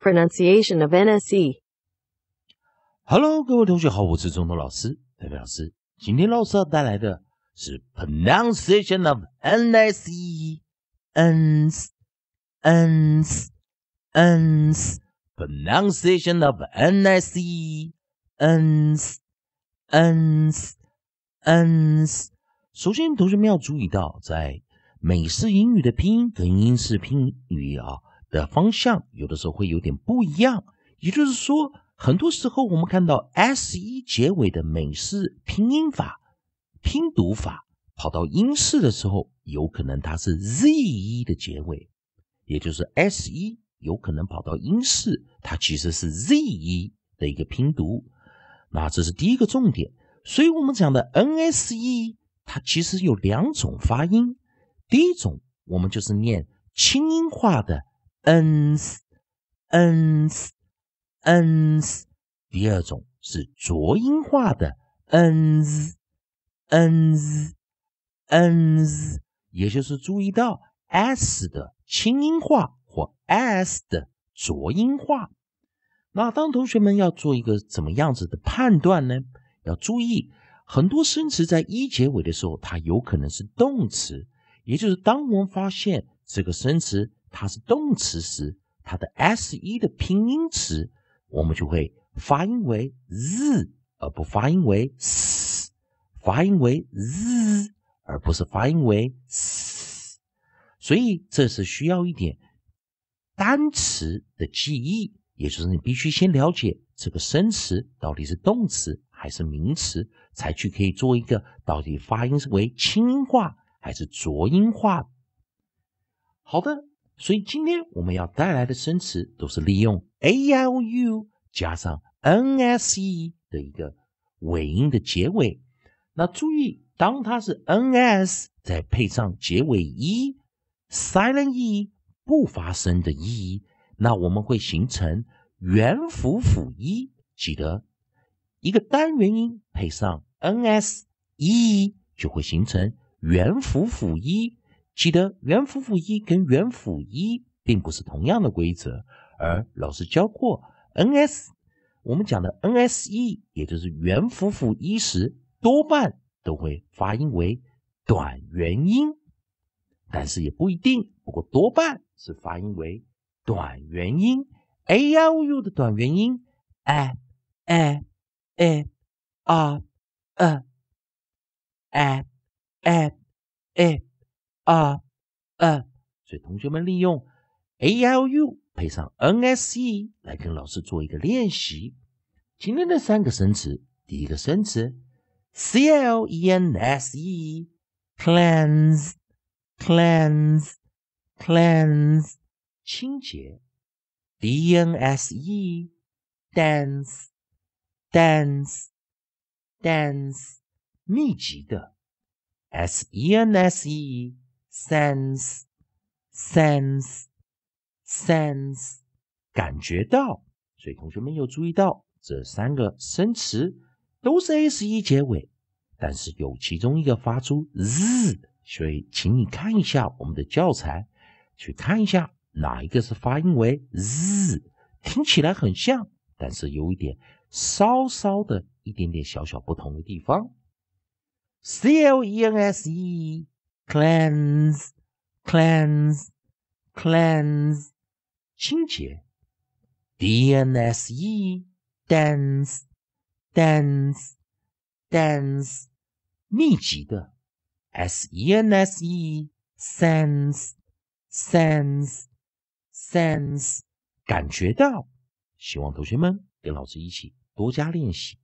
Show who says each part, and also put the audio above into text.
Speaker 1: Pronunciation of N S E。Hello，各位同学好，我是钟东老师，代表老师。今天老师要带来的是 Pronunciation of N S E，n s n s n s。Pronunciation of N S E，n s n s n s。首先，同学们要注意到，在美式英语的拼音跟英式拼语啊。的方向有的时候会有点不一样，也就是说，很多时候我们看到 s 一结尾的美式拼音法拼读法跑到英式的时候，有可能它是 z 一的结尾，也就是 s 一有可能跑到英式，它其实是 z 一的一个拼读。那这是第一个重点，所以我们讲的 n s e 它其实有两种发音，第一种我们就是念轻音化的。ns ns ns，第二种是浊音化的 ns ns ns，也就是注意到 s 的轻音化或 s 的浊音化。那当同学们要做一个怎么样子的判断呢？要注意，很多生词在一结尾的时候，它有可能是动词，也就是当我们发现这个生词。它是动词时，它的 s e 的拼音词，我们就会发音为 z，而不发音为 s，发音为 z，而不是发音为 s。所以这是需要一点单词的记忆，也就是你必须先了解这个生词到底是动词还是名词，才去可以做一个到底发音是为清音化还是浊音化。好的。所以今天我们要带来的生词都是利用 a i o u 加上 n s e 的一个尾音的结尾。那注意，当它是 n s 再配上结尾 e，silent e 不发声的 e，那我们会形成元辅辅 e，记得一个单元音配上 n s e 就会形成元辅辅 e。记得元辅辅一跟元辅一并不是同样的规则，而老师教过 n s，我们讲的 n s e，也就是元辅辅一时多半都会发音为短元音，但是也不一定，不过多半是发音为短元音 a l u 的短元音 a a a r a a a 啊啊！所以同学们利用 A L U 配上 N S E 来跟老师做一个练习。今天的三个生词，第一个生词 C L E N S E，cleanse，cleanse，cleanse，清洁；D N S E，d a n c e d a n c e d a n c e 密集的；S E N S E。Sense, sense, sense，感觉到。所以同学们有注意到，这三个生词都是 s e 结尾，但是有其中一个发出 z，所以请你看一下我们的教材，去看一下哪一个是发音为 z，听起来很像，但是有一点稍稍的、一点点小小不同的地方。Cleanse。Clans, e clans, e clans，e 清洁。Dense, n s d dense, dense，密集的。s s e e n Sense, sense, sense，感觉到。希望同学们跟老师一起多加练习。